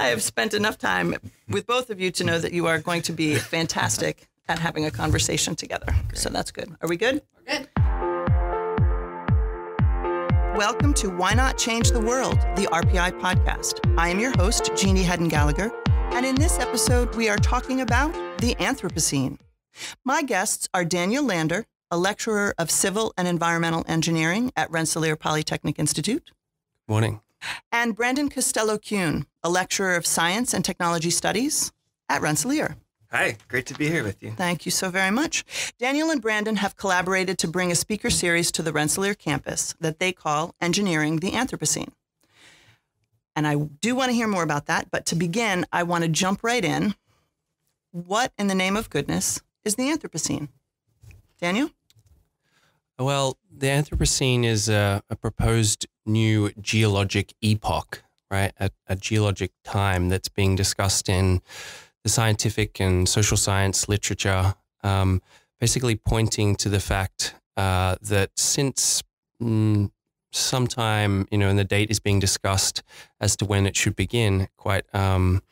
I have spent enough time with both of you to know that you are going to be fantastic at having a conversation together. Great. So that's good. Are we good? We're good. Welcome to Why Not Change the World, the RPI podcast. I am your host, Jeannie Hedden Gallagher, and in this episode, we are talking about the Anthropocene. My guests are Daniel Lander, a lecturer of civil and environmental engineering at Rensselaer Polytechnic Institute. Morning and Brandon Costello Kuhn, a lecturer of science and technology studies at Rensselaer. Hi, great to be here with you. Thank you so very much. Daniel and Brandon have collaborated to bring a speaker series to the Rensselaer campus that they call Engineering the Anthropocene. And I do want to hear more about that, but to begin, I want to jump right in. What in the name of goodness is the Anthropocene? Daniel? Well, the Anthropocene is a, a proposed new geologic epoch, right? A, a geologic time that's being discussed in the scientific and social science literature, um, basically pointing to the fact uh, that since mm, sometime, you know, and the date is being discussed as to when it should begin quite um,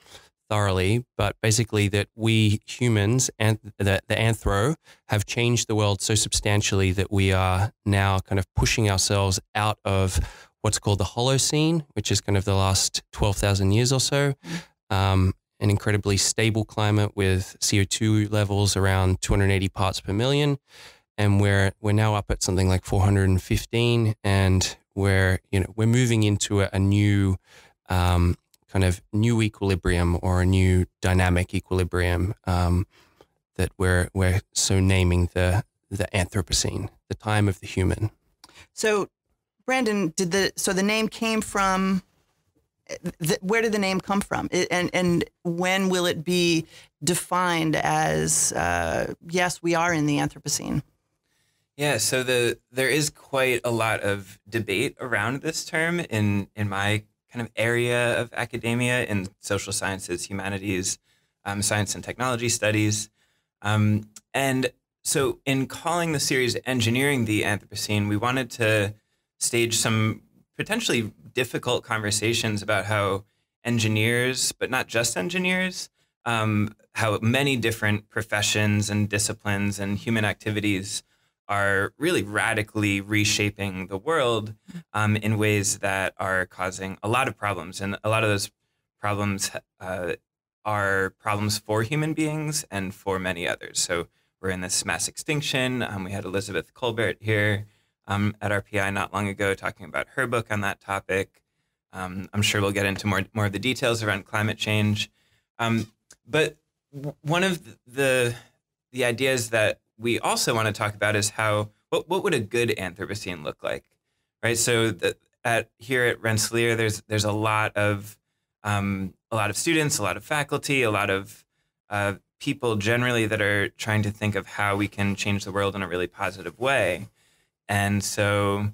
thoroughly, but basically that we humans and the, the anthro have changed the world so substantially that we are now kind of pushing ourselves out of what's called the Holocene, which is kind of the last 12,000 years or so. Um, an incredibly stable climate with CO2 levels around 280 parts per million. And we're, we're now up at something like 415 and we're, you know, we're moving into a, a new um, kind of new equilibrium or a new dynamic equilibrium um, that we're, we're so naming the, the Anthropocene, the time of the human. So Brandon, did the so the name came from the, where did the name come from, it, and and when will it be defined as uh, yes, we are in the Anthropocene? Yeah, so the there is quite a lot of debate around this term in in my kind of area of academia in social sciences, humanities, um, science and technology studies, um, and so in calling the series engineering the Anthropocene, we wanted to stage some potentially difficult conversations about how engineers, but not just engineers, um, how many different professions and disciplines and human activities are really radically reshaping the world um, in ways that are causing a lot of problems. And a lot of those problems uh, are problems for human beings and for many others. So we're in this mass extinction. Um, we had Elizabeth Colbert here um, at RPI not long ago talking about her book on that topic. Um, I'm sure we'll get into more, more of the details around climate change. Um, but one of the, the ideas that we also want to talk about is how, what, what would a good Anthropocene look like? Right. So the, at here at Rensselaer, there's, there's a lot of, um, a lot of students, a lot of faculty, a lot of uh, people generally that are trying to think of how we can change the world in a really positive way. And so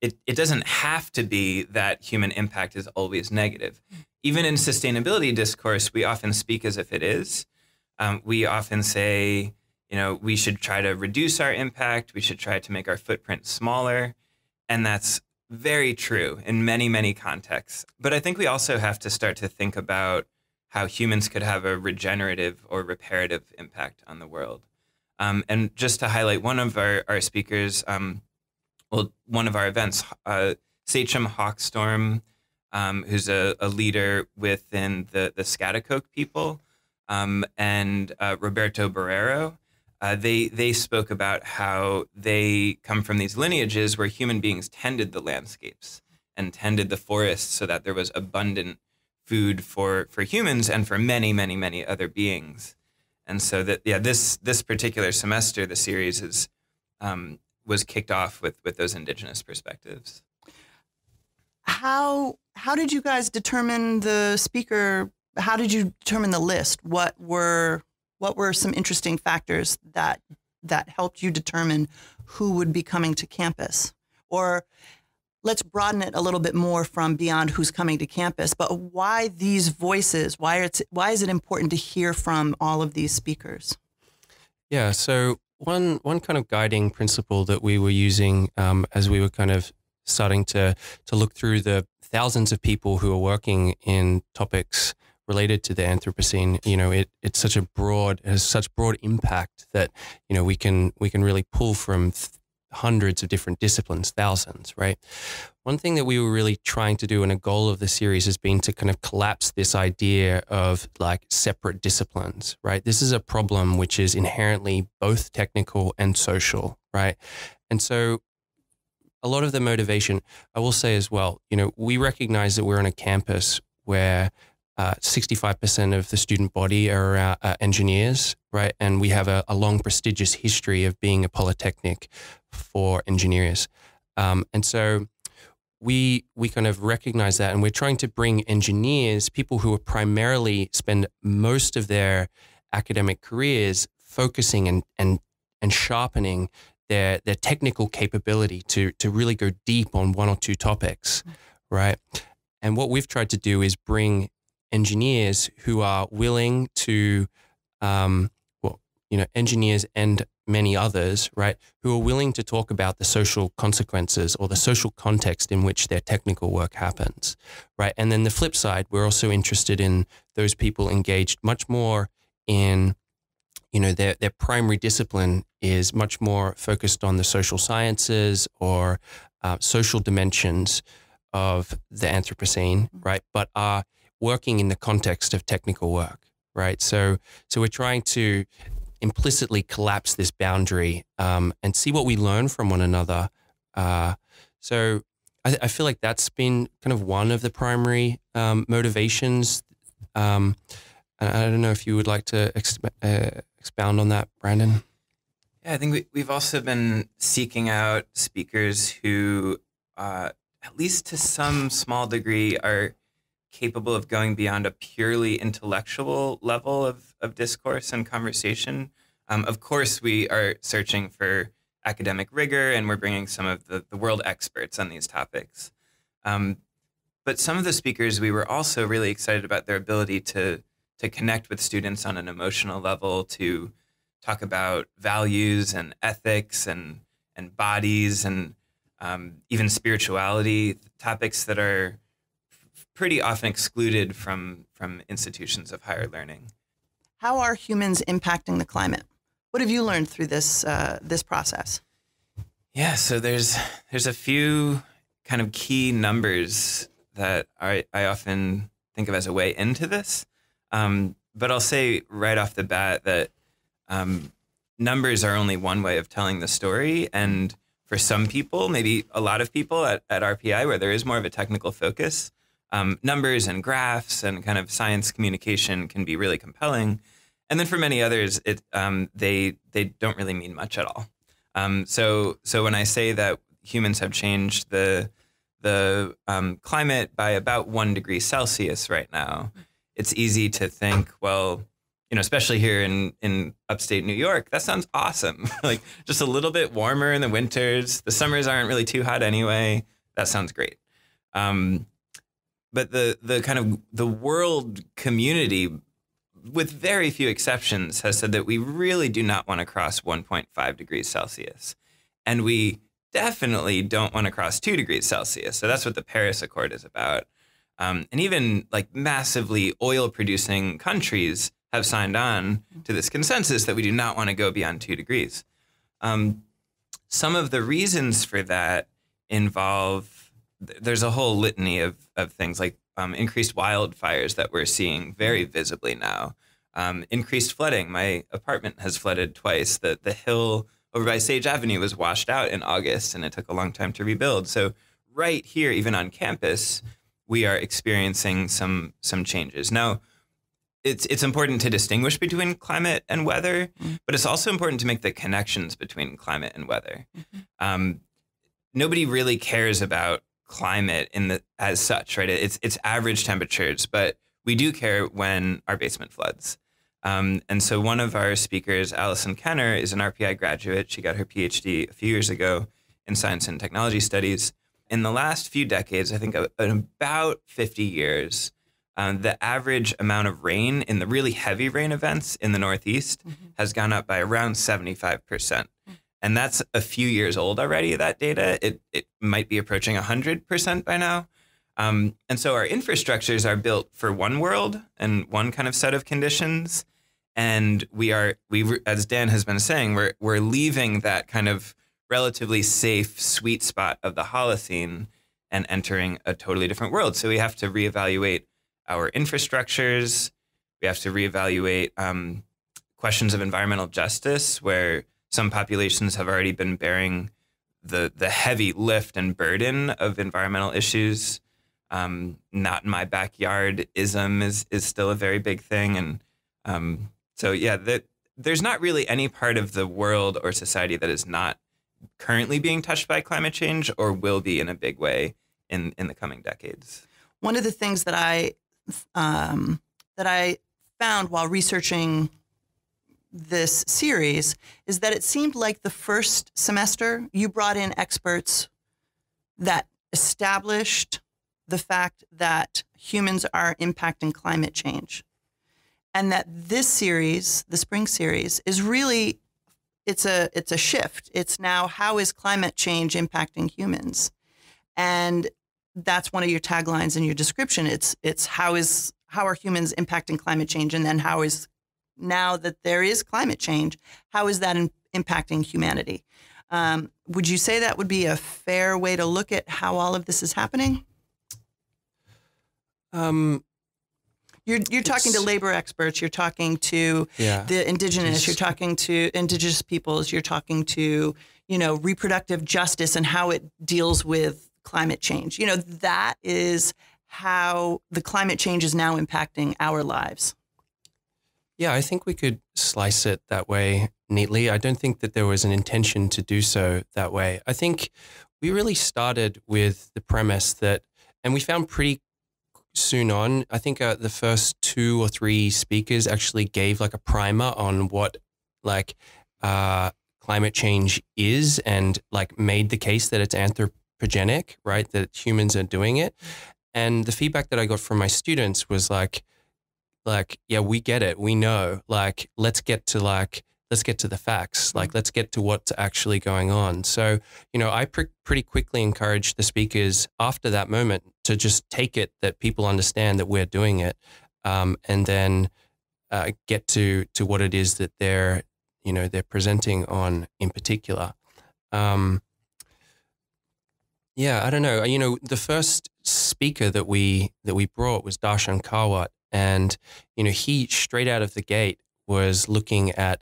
it, it doesn't have to be that human impact is always negative. Even in sustainability discourse, we often speak as if it is. Um, we often say, you know, we should try to reduce our impact, we should try to make our footprint smaller. And that's very true in many, many contexts. But I think we also have to start to think about how humans could have a regenerative or reparative impact on the world. Um, and just to highlight one of our, our speakers, um, well, one of our events, uh, Sachem Hawkstorm, um, who's a, a, leader within the, the Scaticoke people, um, and uh, Roberto Barrero. Uh, they, they spoke about how they come from these lineages where human beings tended the landscapes and tended the forests so that there was abundant food for, for humans and for many, many, many other beings. And so that yeah, this this particular semester, the series is um, was kicked off with with those indigenous perspectives. How how did you guys determine the speaker? How did you determine the list? What were what were some interesting factors that that helped you determine who would be coming to campus? Or let's broaden it a little bit more from beyond who's coming to campus, but why these voices? Why it's why is it important to hear from all of these speakers? Yeah, so one one kind of guiding principle that we were using um, as we were kind of starting to to look through the thousands of people who are working in topics related to the Anthropocene, you know, it, it's such a broad, it has such broad impact that, you know, we can, we can really pull from hundreds of different disciplines, thousands, right? One thing that we were really trying to do and a goal of the series has been to kind of collapse this idea of like separate disciplines, right? This is a problem which is inherently both technical and social, right? And so a lot of the motivation, I will say as well, you know, we recognize that we're on a campus where uh, 65% of the student body are, uh, engineers, right? And we have a, a, long, prestigious history of being a polytechnic for engineers. Um, and so we, we kind of recognize that, and we're trying to bring engineers, people who are primarily spend most of their academic careers focusing and, and, and sharpening their, their technical capability to, to really go deep on one or two topics, right? And what we've tried to do is bring engineers who are willing to, um, well, you know, engineers and many others, right, who are willing to talk about the social consequences or the social context in which their technical work happens, right? And then the flip side, we're also interested in those people engaged much more in, you know, their, their primary discipline is much more focused on the social sciences or uh, social dimensions of the Anthropocene, mm. right? But are working in the context of technical work, right? So, so we're trying to implicitly collapse this boundary um, and see what we learn from one another. Uh, so, I, I, feel like that's been kind of one of the primary um, motivations. Um, and I don't know if you would like to uh, expound on that, Brandon. Yeah, I think we, we've also been seeking out speakers who, uh, at least to some small degree, are capable of going beyond a purely intellectual level of, of discourse and conversation. Um, of course, we are searching for academic rigor and we're bringing some of the, the world experts on these topics. Um, but some of the speakers, we were also really excited about their ability to, to connect with students on an emotional level, to talk about values and ethics and, and bodies and um, even spirituality, topics that are pretty often excluded from, from institutions of higher learning. How are humans impacting the climate? What have you learned through this, uh, this process? Yeah, so there's, there's a few kind of key numbers that I, I often think of as a way into this. Um, but I'll say right off the bat that um, numbers are only one way of telling the story. And for some people, maybe a lot of people at, at RPI, where there is more of a technical focus, um, numbers and graphs and kind of science communication can be really compelling. And then for many others, it, um, they, they don't really mean much at all. Um, so, so when I say that humans have changed the, the um, climate by about one degree Celsius right now, it's easy to think, well, you know, especially here in, in upstate New York, that sounds awesome. like just a little bit warmer in the winters. The summers aren't really too hot anyway. That sounds great. Um, but the the kind of the world community with very few exceptions has said that we really do not want to cross 1.5 degrees Celsius and we definitely don't want to cross 2 degrees Celsius so that's what the Paris Accord is about um, and even like massively oil producing countries have signed on to this consensus that we do not want to go beyond 2 degrees um, some of the reasons for that involve there's a whole litany of, of things like um, increased wildfires that we're seeing very visibly now, um, increased flooding. My apartment has flooded twice. The, the hill over by Sage Avenue was washed out in August and it took a long time to rebuild. So, right here, even on campus, we are experiencing some some changes. Now, it's it's important to distinguish between climate and weather, mm-hmm. but it's also important to make the connections between climate and weather. Mm-hmm. Um, nobody really cares about climate in the as such, right? It's it's average temperatures, but we do care when our basement floods. Um, and so one of our speakers, Allison Kenner, is an RPI graduate. She got her PhD a few years ago in science and technology studies. In the last few decades, I think uh, about 50 years, um, the average amount of rain in the really heavy rain events in the Northeast mm-hmm. has gone up by around 75%. percent mm-hmm and that's a few years old already. That data it it might be approaching hundred percent by now. Um, and so our infrastructures are built for one world and one kind of set of conditions, and we are we as Dan has been saying we're we're leaving that kind of relatively safe sweet spot of the Holocene and entering a totally different world. So we have to reevaluate our infrastructures. We have to reevaluate um, questions of environmental justice, where some populations have already been bearing the the heavy lift and burden of environmental issues. Um, not my backyard ism is is still a very big thing, and um, so yeah, that there's not really any part of the world or society that is not currently being touched by climate change or will be in a big way in in the coming decades. One of the things that I um, that I found while researching this series is that it seemed like the first semester you brought in experts that established the fact that humans are impacting climate change and that this series the spring series is really it's a it's a shift it's now how is climate change impacting humans and that's one of your taglines in your description it's it's how is how are humans impacting climate change and then how is now that there is climate change, how is that in, impacting humanity? Um, would you say that would be a fair way to look at how all of this is happening? Um, you're you're talking to labor experts. You're talking to yeah, the indigenous. You're talking to indigenous peoples. You're talking to you know reproductive justice and how it deals with climate change. You know that is how the climate change is now impacting our lives. Yeah, I think we could slice it that way neatly. I don't think that there was an intention to do so that way. I think we really started with the premise that, and we found pretty soon on, I think uh, the first two or three speakers actually gave like a primer on what like uh, climate change is and like made the case that it's anthropogenic, right? That humans are doing it. And the feedback that I got from my students was like, like yeah we get it we know like let's get to like let's get to the facts like mm. let's get to what's actually going on so you know i pretty quickly encouraged the speakers after that moment to just take it that people understand that we're doing it um, and then uh, get to to what it is that they're you know they're presenting on in particular um, yeah i don't know you know the first speaker that we that we brought was darshan kawat and, you know, he straight out of the gate was looking at,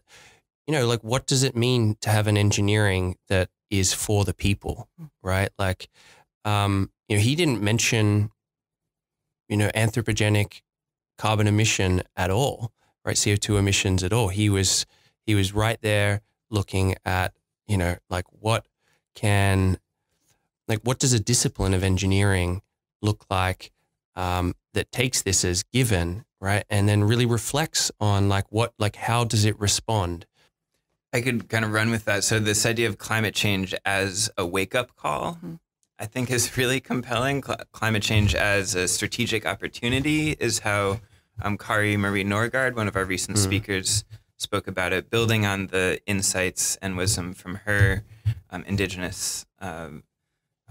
you know, like what does it mean to have an engineering that is for the people, mm-hmm. right? Like, um, you know, he didn't mention, you know, anthropogenic carbon emission at all, right? CO2 emissions at all. He was, he was right there looking at, you know, like what can, like what does a discipline of engineering look like um, that takes this as given, right? And then really reflects on like what, like how does it respond? I could kind of run with that. So this idea of climate change as a wake up call, mm-hmm. I think is really compelling. Cl- climate change as a strategic opportunity is how um, Kari Marie Norgard, one of our recent mm-hmm. speakers, spoke about it, building on the insights and wisdom from her um, indigenous um,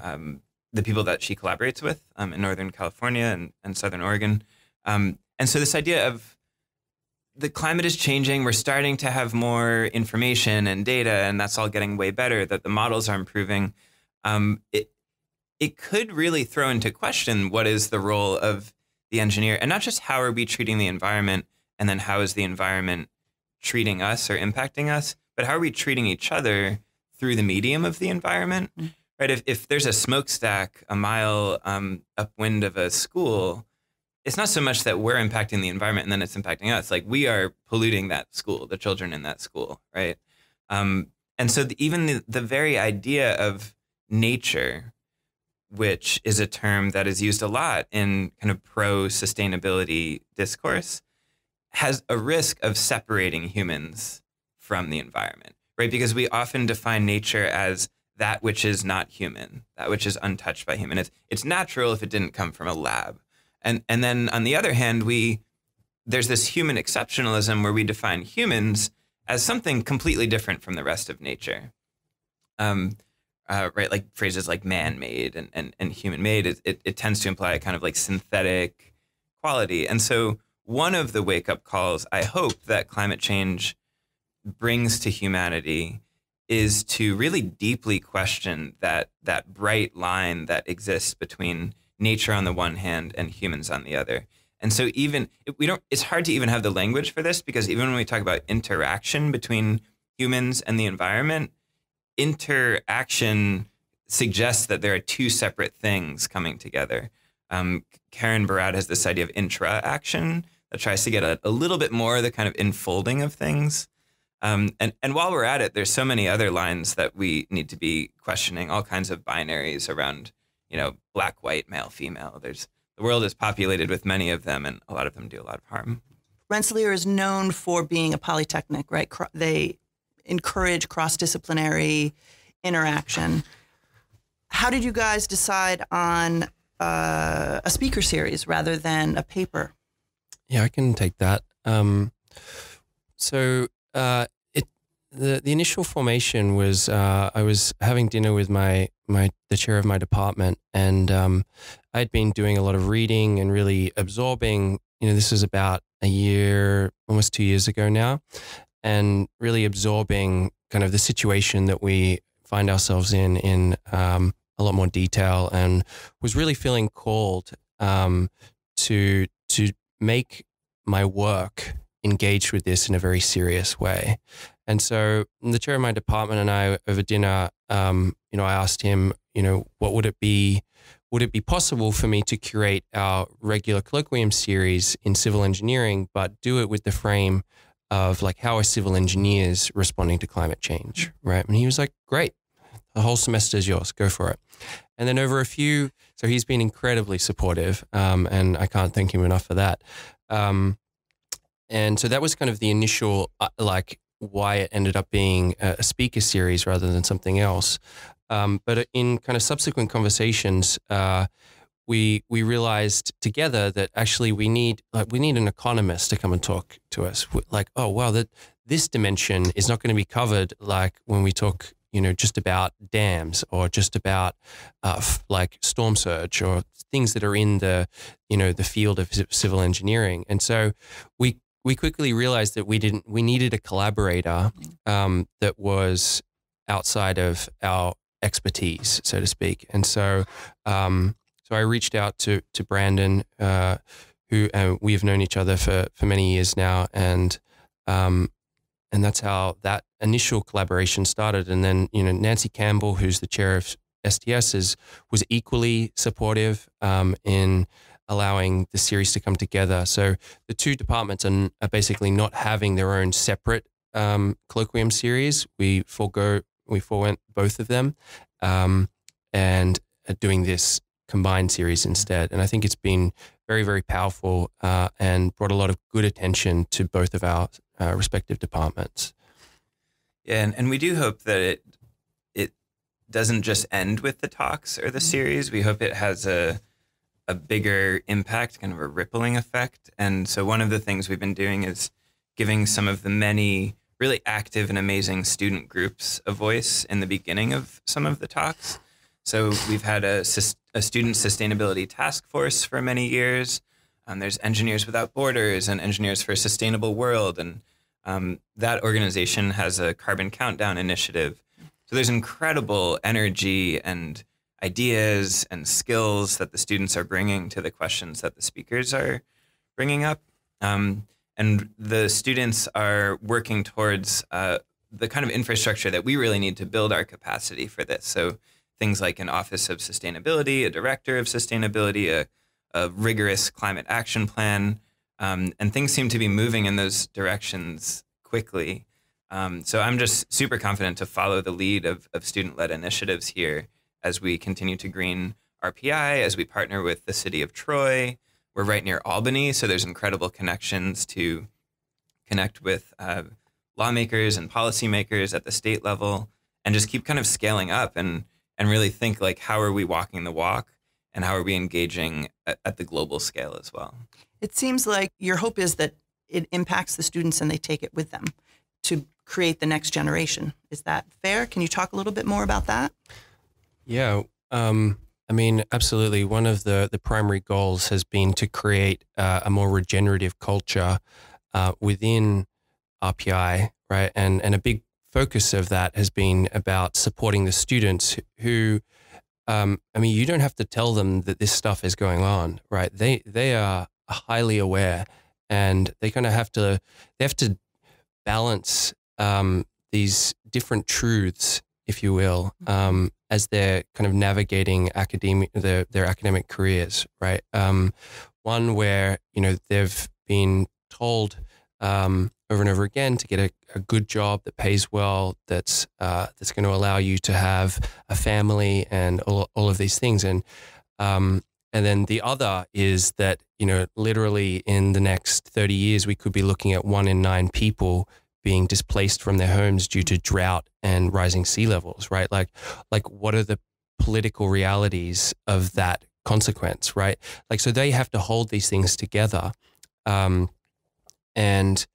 um, the people that she collaborates with um, in Northern California and, and Southern Oregon. Um, and so this idea of the climate is changing, we're starting to have more information and data, and that's all getting way better, that the models are improving. Um, it, it could really throw into question what is the role of the engineer, and not just how are we treating the environment, and then how is the environment treating us or impacting us, but how are we treating each other through the medium of the environment? Mm-hmm right? If, if there's a smokestack a mile um, upwind of a school, it's not so much that we're impacting the environment and then it's impacting us. Like we are polluting that school, the children in that school, right? Um, and so the, even the, the very idea of nature, which is a term that is used a lot in kind of pro sustainability discourse, has a risk of separating humans from the environment, right? Because we often define nature as that which is not human, that which is untouched by human. It's it's natural if it didn't come from a lab. And and then on the other hand, we there's this human exceptionalism where we define humans as something completely different from the rest of nature. Um, uh, right, like phrases like man-made and and, and human-made, it, it, it tends to imply a kind of like synthetic quality. And so one of the wake-up calls I hope that climate change brings to humanity is to really deeply question that that bright line that exists between nature on the one hand and humans on the other. And so even we don't it's hard to even have the language for this because even when we talk about interaction between humans and the environment, interaction suggests that there are two separate things coming together. Um, Karen Barad has this idea of intra action that tries to get a, a little bit more the kind of enfolding of things um, and, and while we're at it, there's so many other lines that we need to be questioning, all kinds of binaries around, you know, black, white, male, female. There's the world is populated with many of them, and a lot of them do a lot of harm. Rensselaer is known for being a polytechnic, right? they encourage cross disciplinary interaction. How did you guys decide on uh, a speaker series rather than a paper? Yeah, I can take that. Um, so uh, it the the initial formation was uh, I was having dinner with my my the chair of my department, and um, I'd been doing a lot of reading and really absorbing. You know, this was about a year, almost two years ago now, and really absorbing kind of the situation that we find ourselves in in um, a lot more detail, and was really feeling called um, to to make my work engaged with this in a very serious way. And so the chair of my department and I over dinner, um, you know, I asked him, you know, what would it be? Would it be possible for me to curate our regular colloquium series in civil engineering, but do it with the frame of like how are civil engineers responding to climate change, mm. right? And he was like, great, the whole semester is yours, go for it. And then over a few, so he's been incredibly supportive, um, and I can't thank him enough for that. Um, and so that was kind of the initial, uh, like, why it ended up being a speaker series rather than something else. Um, but uh, in kind of subsequent conversations, uh, we we realized together that actually we need like we need an economist to come and talk to us. Like, oh wow, that this dimension is not going to be covered like when we talk you know, just about dams or just about uh, like storm surge or things that are in the, you know, the field of civil engineering. And so we we quickly realized that we didn't we needed a collaborator um, that was outside of our expertise, so to speak. And so, um, so I reached out to to Brandon, uh, who uh, we have known each other for for many years now, and um, and that's how that initial collaboration started. And then you know Nancy Campbell, who's the chair of STS, is was equally supportive um, in allowing the series to come together. So the two departments are, are basically not having their own separate um, colloquium series. We forego, we forewent both of them, um, and doing this combined series instead. And I think it's been very, very powerful uh, and brought a lot of good attention to both of our uh, respective departments. Yeah, and, and we do hope that it it doesn't just end with the talks or the mm. series. We hope it has a a bigger impact, kind of a rippling effect. And so one of the things we've been doing is giving some of the many really active and amazing student groups a voice in the beginning of some of the talks. So we've had a, a student sustainability task force for many years. Um, there's Engineers Without Borders and Engineers for a Sustainable World. And um, that organization has a carbon countdown initiative. So there's incredible energy and ideas and skills that the students are bringing to the questions that the speakers are bringing up. Um, and the students are working towards uh, the kind of infrastructure that we really need to build our capacity for this. So things like an office of sustainability, a director of sustainability, a, a rigorous climate action plan. Um, and things seem to be moving in those directions quickly. Um, so I'm just super confident to follow the lead of, of student led initiatives here as we continue to green RPI, as we partner with the city of Troy. We're right near Albany, so there's incredible connections to connect with uh, lawmakers and policymakers at the state level, and just keep kind of scaling up and and really think like how are we walking the walk, and how are we engaging at, at the global scale as well. It seems like your hope is that it impacts the students and they take it with them to create the next generation. Is that fair? Can you talk a little bit more about that? Yeah. Um, I mean, absolutely. One of the, the primary goals has been to create uh, a more regenerative culture uh, within RPI, right? And, and a big focus of that has been about supporting the students who, um, I mean, you don't have to tell them that this stuff is going on, right? They, they are highly aware and they kind of have to, they have to balance um, these different truths, if you will, mm-hmm. um, as they're kind of navigating academic their their academic careers, right? Um, one where you know they've been told um, over and over again to get a, a good job that pays well, that's uh, that's going to allow you to have a family and all, all of these things, and um, and then the other is that you know literally in the next thirty years we could be looking at one in nine people being displaced from their homes due to drought and rising sea levels, right? Like, like what are the political realities of that consequence, right? Like, so they have to hold these things together, um, and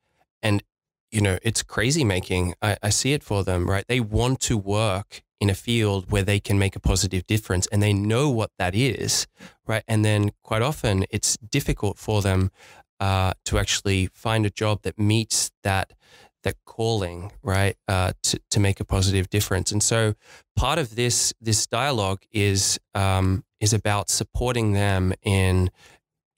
and you know, it's crazy making. I, I see it for them, right? They want to work in a field where they can make a positive difference, and they know what that is, right? And then quite often it's difficult for them uh, to actually find a job that meets that that calling, right, uh, to, to make a positive difference. And so part of this this dialogue is um, is about supporting them in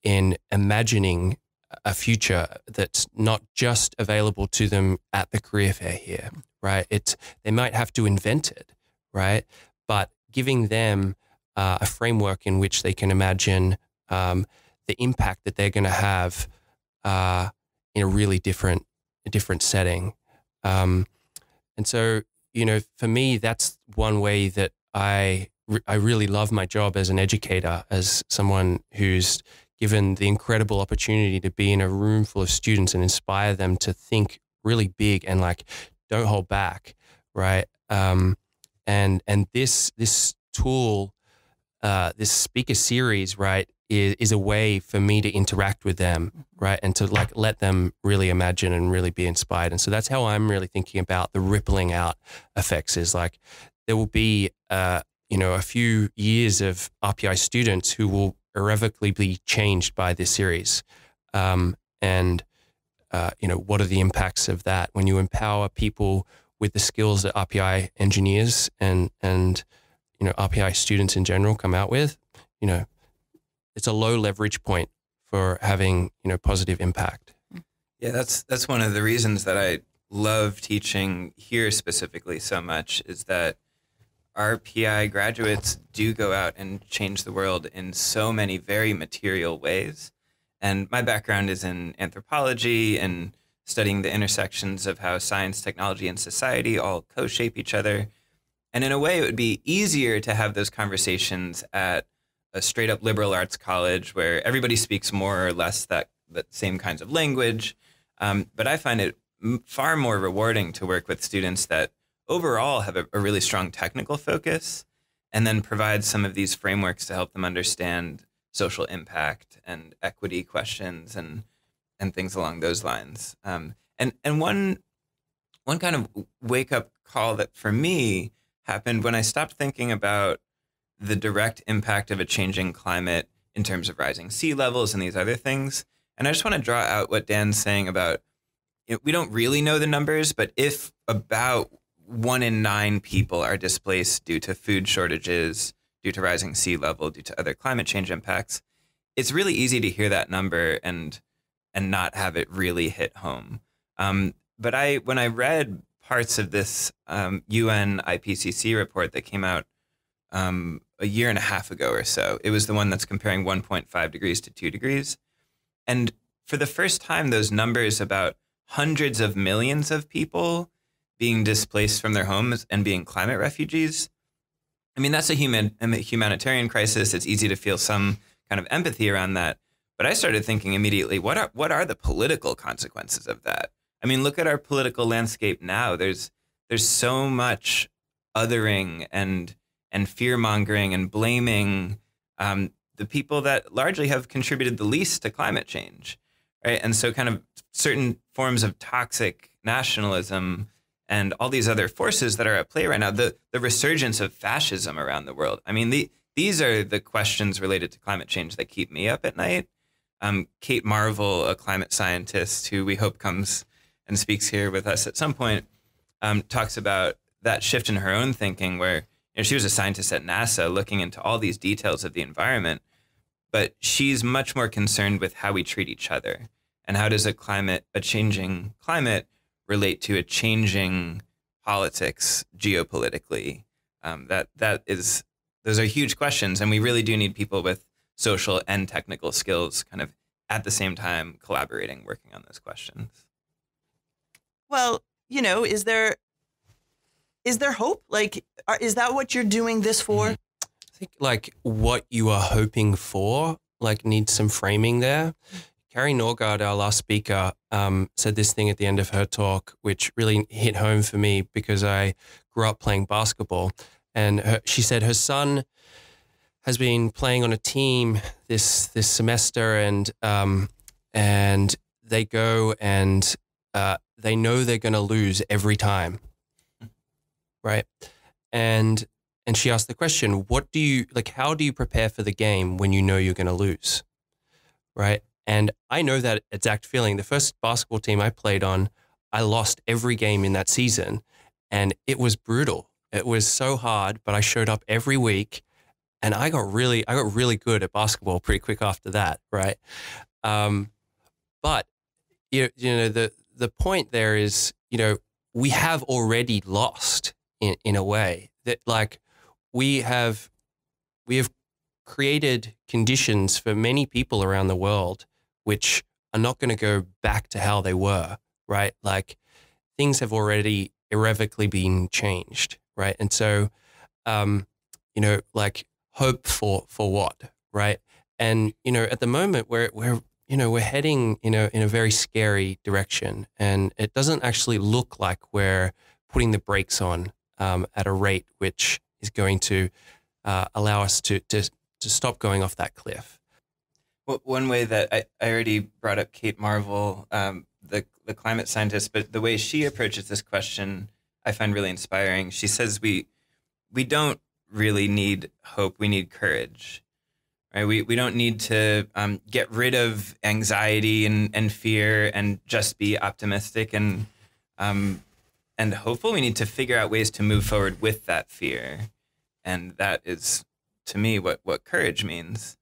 in imagining a future that's not just available to them at the career fair here, right? It's they might have to invent it, right? But giving them uh, a framework in which they can imagine um, the impact that they're going to have uh, in a really different a different setting. Um, and so, you know, for me, that's one way that I I really love my job as an educator, as someone who's given the incredible opportunity to be in a room full of students and inspire them to think really big and like don't hold back, right? Um, and and this this tool, uh, this speaker series, right, is, is a way for me to interact with them, mm-hmm. right? And to like let them really imagine and really be inspired. And so that's how I'm really thinking about the rippling out effects is like there will be, uh, you know, a few years of RPI students who will irrevocably be changed by this series. Um, and, uh, you know, what are the impacts of that when you empower people with the skills that RPI engineers and, and, you know, RPI students in general come out with, you know, it's a low leverage point for having you know positive impact. Yeah, that's that's one of the reasons that I love teaching here specifically so much is that our PI graduates do go out and change the world in so many very material ways. And my background is in anthropology and studying the intersections of how science, technology, and society all co shape each other. And in a way, it would be easier to have those conversations at a straight up liberal arts college where everybody speaks more or less that, that same kinds of language. Um, but I find it far more rewarding to work with students that overall have a, a, really strong technical focus and then provide some of these frameworks to help them understand social impact and equity questions and and things along those lines. Um, and and one one kind of wake up call that for me happened when I stopped thinking about the direct impact of a changing climate in terms of rising sea levels and these other things. And I just want to draw out what Dan's saying about it, we don't really know the numbers, but if about one in nine people are displaced due to food shortages, due to rising sea level, due to other climate change impacts, it's really easy to hear that number and and not have it really hit home. Um, but I when I read parts of this um, UN IPCC report that came out um, a year and a half ago or so. It was the one that's comparing 1.5 degrees to 2 degrees. And for the first time, those numbers about hundreds of millions of people being displaced from their homes and being climate refugees. I mean, that's a, human, a humanitarian crisis. It's easy to feel some kind of empathy around that. But I started thinking immediately, what are, what are the political consequences of that? I mean, look at our political landscape now. There's, there's so much othering and and fear mongering and blaming um, the people that largely have contributed the least to climate change, right? And so, kind of certain forms of toxic nationalism and all these other forces that are at play right now, the, the resurgence of fascism around the world. I mean, the, these are the questions related to climate change that keep me up at night. Um, Kate Marvel, a climate scientist who we hope comes and speaks here with us at some point, um, talks about that shift in her own thinking where know, she was a scientist at NASA looking into all these details of the environment, but she's much more concerned with how we treat each other and how does a climate, a changing climate, relate to a changing politics geopolitically. Um, that that is those are huge questions, and we really do need people with social and technical skills, kind of at the same time collaborating, working on those questions. Well, you know, is there is there hope? Like, are, uh, is that what you're doing this for? Mm-hmm. I think like what you are hoping for, like needs some framing there. Carrie Norgard, our last speaker, um, said this thing at the end of her talk, which really hit home for me because I grew up playing basketball. And her, she said her son has been playing on a team this this semester, and um, and they go and uh, they know they're going to lose every time right? And and she asked the question, what do you like how do you prepare for the game when you know you're going to lose? Right? And I know that exact feeling. The first basketball team I played on, I lost every game in that season and it was brutal. It was so hard, but I showed up every week and I got really I got really good at basketball pretty quick after that, right? Um, but you know, you know the the point there is, you know, we have already lost in, in a way that like we have we have created conditions for many people around the world which are not going to go back to how they were right like things have already irrevocably been changed right and so um you know like hope for for what right and you know at the moment we're we're you know we're heading you know in a very scary direction and it doesn't actually look like we're putting the brakes on um, at a rate which is going to uh, allow us to, to, to stop going off that cliff. Well, one way that I, I already brought up Kate Marvel, um, the, the climate scientist, but the way she approaches this question, I find really inspiring. She says we, we don't really need hope, we need courage. Right? We, we don't need to um, get rid of anxiety and, and fear and just be optimistic and um, and hopeful. We need to figure out ways to move forward with that fear, and that is to me what what courage means.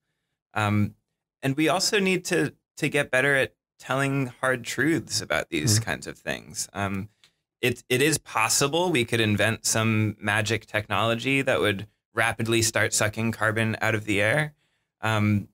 Um, and we also need to to get better at telling hard truths about these mm-hmm. kinds of things. Um, it it is possible we could invent some magic technology that would rapidly start sucking carbon out of the air. Um,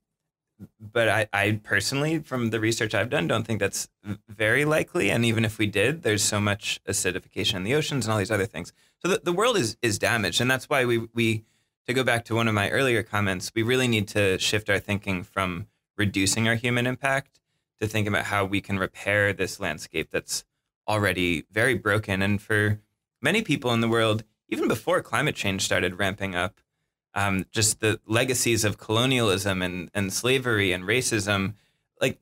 but I, I personally, from the research I've done, don't think that's very likely. And even if we did, there's so much acidification in the oceans and all these other things. So the, the world is is damaged, and that's why we we to go back to one of my earlier comments, we really need to shift our thinking from reducing our human impact to thinking about how we can repair this landscape that's already very broken. And for many people in the world, even before climate change started ramping up, um, just the legacies of colonialism and, and slavery and racism, like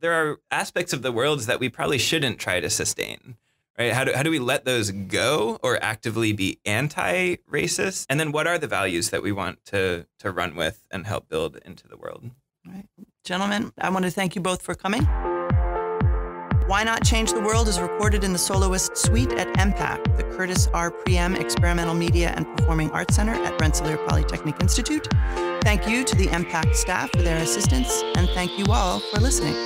there are aspects of the worlds that we probably shouldn't try to sustain. Right? How do, how do we let those go or actively be anti-racist? And then what are the values that we want to to run with and help build into the world? All right. Gentlemen, I want to thank you both for coming. Why Not Change the World is recorded in the soloist suite at MPAC, the Curtis R. Priam Experimental Media and Performing Arts Center at Rensselaer Polytechnic Institute. Thank you to the MPAC staff for their assistance, and thank you all for listening.